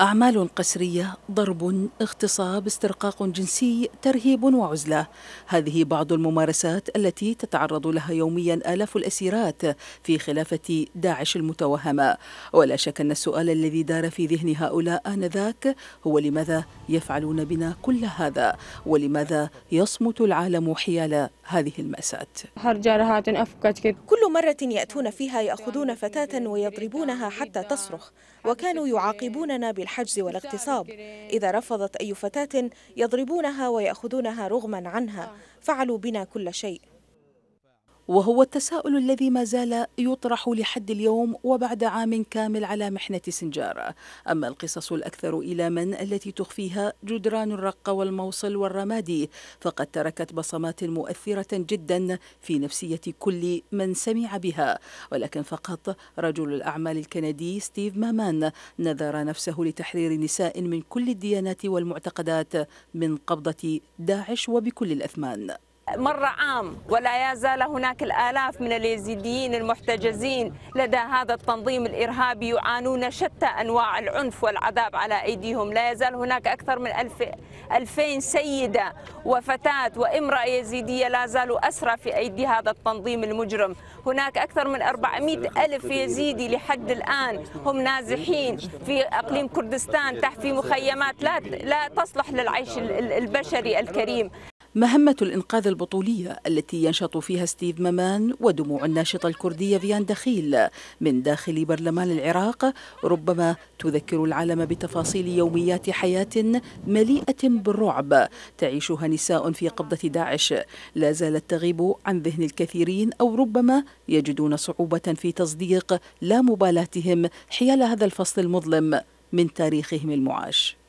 أعمال قسرية، ضرب، اغتصاب، استرقاق جنسي، ترهيب وعزلة. هذه بعض الممارسات التي تتعرض لها يوميا آلاف الأسيرات في خلافة داعش المتوهمة. ولا شك أن السؤال الذي دار في ذهن هؤلاء آنذاك هو لماذا يفعلون بنا كل هذا؟ ولماذا يصمت العالم حيال هذه المأساة؟ كل مرة يأتون فيها يأخذون فتاة ويضربونها حتى تصرخ، وكانوا يعاقبوننا بال الحجز والاغتصاب إذا رفضت أي فتاة يضربونها ويأخذونها رغما عنها آه. فعلوا بنا كل شيء وهو التساؤل الذي ما زال يطرح لحد اليوم وبعد عام كامل على محنة سنجارة أما القصص الأكثر إلى من التي تخفيها جدران الرقة والموصل والرمادي فقد تركت بصمات مؤثرة جدا في نفسية كل من سمع بها ولكن فقط رجل الأعمال الكندي ستيف مامان نذر نفسه لتحرير نساء من كل الديانات والمعتقدات من قبضة داعش وبكل الأثمان مر عام ولا يزال هناك الآلاف من اليزيديين المحتجزين لدى هذا التنظيم الإرهابي يعانون شتى أنواع العنف والعذاب على أيديهم لا يزال هناك أكثر من ألف ألفين سيدة وفتاة وامرأة يزيدية لا زالوا أسرى في أيدي هذا التنظيم المجرم هناك أكثر من 400 ألف يزيدي لحد الآن هم نازحين في أقليم كردستان تحت في مخيمات لا لا تصلح للعيش البشري الكريم مهمة الإنقاذ البطولية التي ينشط فيها ستيف ممان ودموع الناشطة الكردية فيان دخيل من داخل برلمان العراق ربما تذكر العالم بتفاصيل يوميات حياة مليئة بالرعب تعيشها نساء في قبضة داعش لا زالت تغيب عن ذهن الكثيرين أو ربما يجدون صعوبة في تصديق لا مبالاتهم حيال هذا الفصل المظلم من تاريخهم المعاش